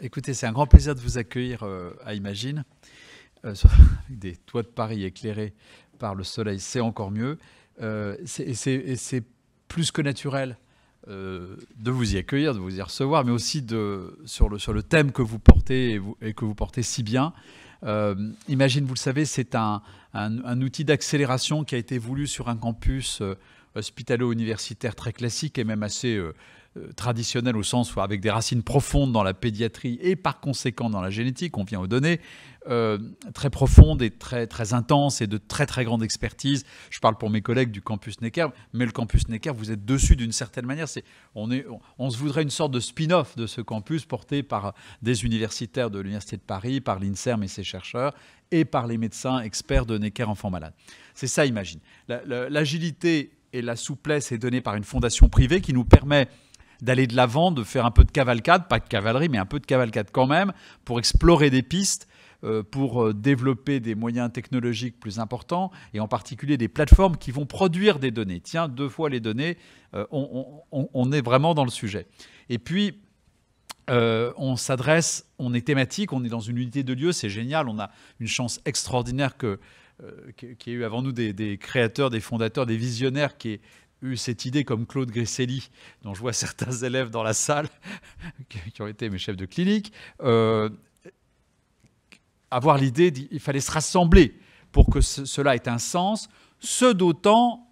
Écoutez, c'est un grand plaisir de vous accueillir euh, à Imagine, euh, avec des toits de Paris éclairés par le soleil, c'est encore mieux. Euh, c'est plus que naturel de vous y accueillir, de vous y recevoir, mais aussi de, sur, le, sur le thème que vous portez et, que vous portez si bien. Imagine, vous le savez, c'est un, outil d'accélération qui a été voulu sur un campus hospitalo-universitaire très classique et même assez... Euh, traditionnelle au sens où avec des racines profondes dans la pédiatrie et par conséquent dans la génétique, on vient aux données, euh, très profondes et très, très intenses et de très très grande expertise. Je parle pour mes collègues du campus Necker, mais le campus Necker, vous êtes dessus d'une certaine manière. on, se voudrait une sorte de spin-off de ce campus porté par des universitaires de l'Université de Paris, par l'INSERM et ses chercheurs, et par les médecins experts de Necker Enfants Malades. C'est ça, imagine. L'agilité et la souplesse est donnée par une fondation privée qui nous permet d'aller de l'avant, de faire un peu de cavalcade, pas de cavalerie, mais un peu de cavalcade quand même, pour explorer des pistes euh, pour euh, développer des moyens technologiques plus importants et en particulier des plateformes qui vont produire des données. Tiens, deux fois les données, euh, on, est vraiment dans le sujet. Et puis, on s'adresse, on est thématique, on est dans une unité de lieu, c'est génial, on a une chance extraordinaire que y ait eu avant nous des, créateurs, des fondateurs, des visionnaires qui eu cette idée comme Claude Gresselli, dont je vois certains élèves dans la salle, qui ont été mes chefs de clinique, euh, avoir l'idée qu'il fallait se rassembler pour que cela ait un sens, ce d'autant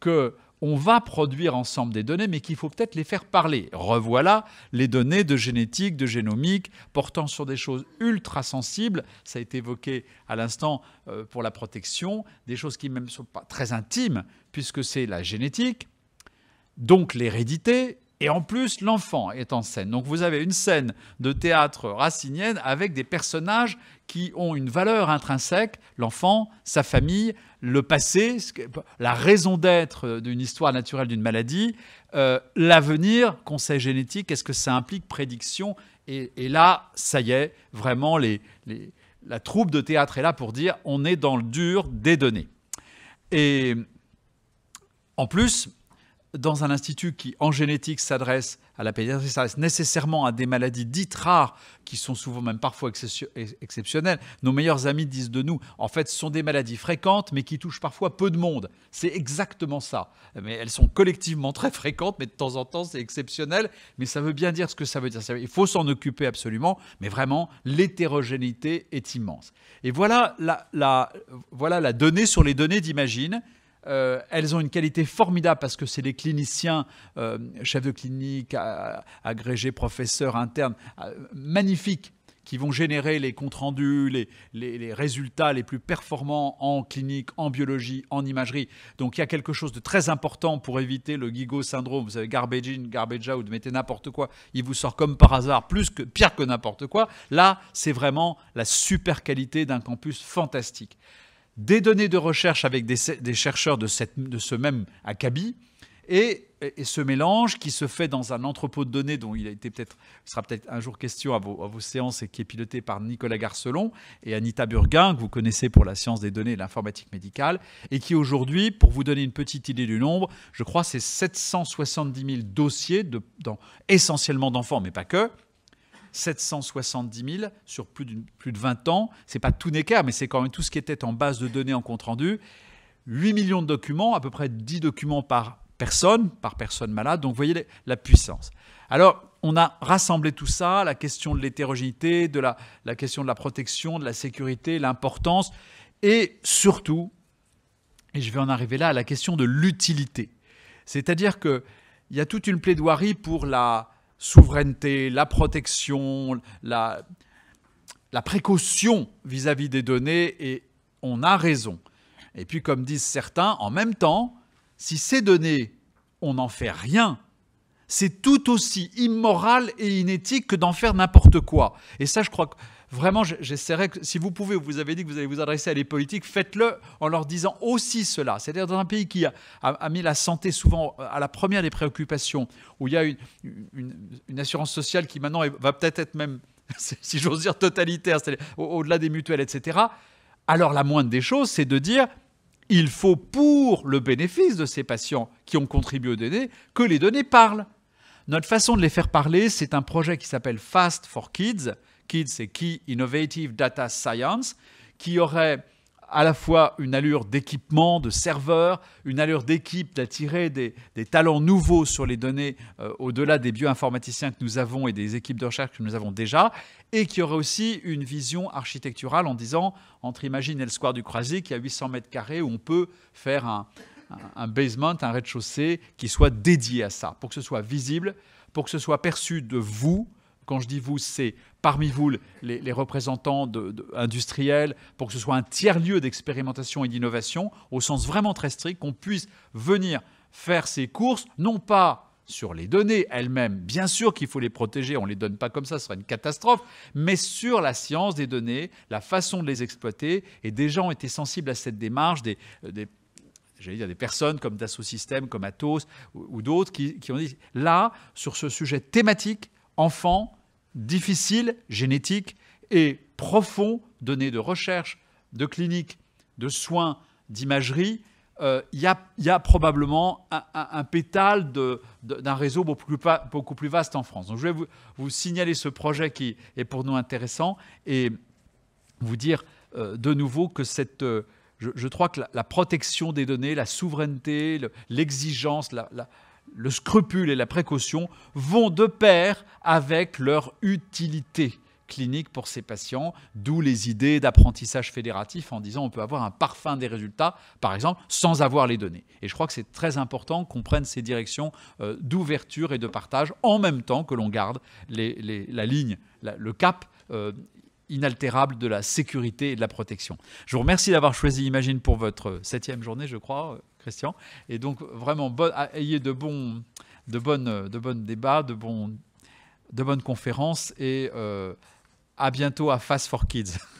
que on va produire ensemble des données, mais qu'il faut peut-être les faire parler. Revoilà les données de génétique, de génomique, portant sur des choses ultra sensibles. Ça a été évoqué à l'instant euh, pour la protection, des choses qui même sont pas très intimes, puisque c'est la génétique, donc l'hérédité, et en plus, l'enfant est en scène. Donc vous avez une scène de théâtre racinienne avec des personnages qui ont une valeur intrinsèque, l'enfant, sa famille, le passé, la raison d'être d'une histoire naturelle d'une maladie, euh, l'avenir, conseil génétique, est-ce que ça implique prédiction et, là, ça y est, vraiment, les, la troupe de théâtre est là pour dire on est dans le dur des données. Et en plus, dans un institut qui, en génétique, s'adresse à la pédiatrie, s'adresse nécessairement à des maladies dites rares, qui sont souvent même parfois exceptionnelles. Nos meilleurs amis disent de nous, en fait, ce sont des maladies fréquentes, mais qui touchent parfois peu de monde. C'est exactement ça. Mais elles sont collectivement très fréquentes, mais de temps en temps, c'est exceptionnel. Mais ça veut bien dire ce que ça veut dire. Il faut s'en occuper absolument, mais vraiment, l'hétérogénéité est immense. Et voilà la, voilà la donnée sur les données d'Imagine euh, elles ont une qualité formidable parce que c'est les cliniciens, euh, chefs de clinique, agrégés, professeurs internes, euh, magnifiques qui vont générer les comptes rendus, les, résultats les plus performants en clinique, en biologie, en imagerie. Donc il y a quelque chose de très important pour éviter le Gigo syndrome. Vous savez, garbage in, garbage out, mettez n'importe quoi, il vous sort comme par hasard, plus que pire que n'importe quoi. Là, c'est vraiment la super qualité d'un campus fantastique des données de recherche avec des, chercheurs de, cette, de, ce même acabit, et, ce mélange qui se fait dans un entrepôt de données dont il a été peut-être sera peut-être un jour question à vos, séances et qui est piloté par Nicolas Garcelon et Anita Burguin que vous connaissez pour la science des données et l'informatique médicale et qui aujourd'hui pour vous donner une petite idée du nombre je crois c'est 770 000 dossiers de, dans, essentiellement d'enfants mais pas que 770 000 sur plus, plus de 20 ans. Ce n'est pas tout Necker, mais c'est quand même tout ce qui était en base de données en compte rendu. 8 millions de documents, à peu près 10 documents par personne, par personne malade. Donc vous voyez la puissance. Alors, on a rassemblé tout ça, la question de l'hétérogénéité, de la, la question de la protection, de la sécurité, l'importance, et surtout, et je vais en arriver là, à la question de l'utilité. C'est-à-dire qu'il y a toute une plaidoirie pour la, souveraineté, la protection, la, la précaution vis-à-vis des données, et on a raison. Et puis, comme disent certains, en même temps, si ces données, on n'en fait rien, c'est tout aussi immoral et inéthique que d'en faire n'importe quoi. Et ça, je crois que Vraiment, j'essaierai que si vous pouvez, vous avez dit que vous allez vous adresser à les politiques, faites-le en leur disant aussi cela. C'est-à-dire dans un pays qui a, mis la santé souvent euh, à la première des préoccupations, où il y a une, assurance sociale qui maintenant va peut-être être même, si j'ose dire, totalitaire, au-delà des mutuelles, etc. Alors la moindre des choses, c'est de dire, il faut pour le bénéfice de ces patients qui ont contribué aux données, que les données parlent. Notre façon de les faire parler, c'est un projet qui s'appelle Fast for Kids, Kids et Key Innovative Data Science, qui aurait à la fois une allure d'équipement, de serveur, une allure d'équipe d'attirer des, talents nouveaux sur les données euh, au-delà des bioinformaticiens que nous avons et des équipes de recherche que nous avons déjà, et qui aurait aussi une vision architecturale en disant, entre Imagine et le Square du croisier qui a 800 mètres carrés où on peut faire un basement, un rez-de-chaussée qui soit dédié à ça, pour que ce soit visible, pour que ce soit perçu de vous, quand je dis vous, c'est parmi vous les, représentants de, industriels, pour que ce soit un tiers-lieu d'expérimentation et d'innovation, au sens vraiment très strict, qu'on puisse venir faire ces courses, non pas sur les données elles-mêmes, bien sûr qu'il faut les protéger, on ne les donne pas comme ça, ce serait une catastrophe, mais sur la science des données, la façon de les exploiter, et des gens été sensibles à cette démarche, euh, des, personnes comme Dassault Systèmes, comme Atos ou, d'autres qui, qui, ont dit là, sur ce sujet thématique, enfants, difficile, génétique et profond, données de recherche, de clinique, de soins, d'imagerie, euh, il y, a probablement un, pétale d'un réseau beaucoup plus, vaste en France. Donc je vais vous, signaler ce projet qui est pour nous intéressant et vous dire euh, de nouveau que cette, euh, je, crois que la, protection des données, la souveraineté, l'exigence, la le scrupule et la précaution vont de pair avec leur utilité clinique pour ces patients, d'où les idées d'apprentissage fédératif en disant on peut avoir un parfum des résultats, par exemple, sans avoir les données. Et je crois que c'est très important qu'on prenne ces directions euh, d'ouverture et de partage en même temps que l'on garde la ligne, le cap euh, inaltérable de la sécurité et de la protection. Je vous remercie d'avoir choisi Imagine pour votre septième journée, je crois, Christian. Et donc, vraiment, ah, ayez de bons, de, bonnes, de bonnes débats, de, bons, de bonnes conférences et euh, à bientôt à Fast for Kids.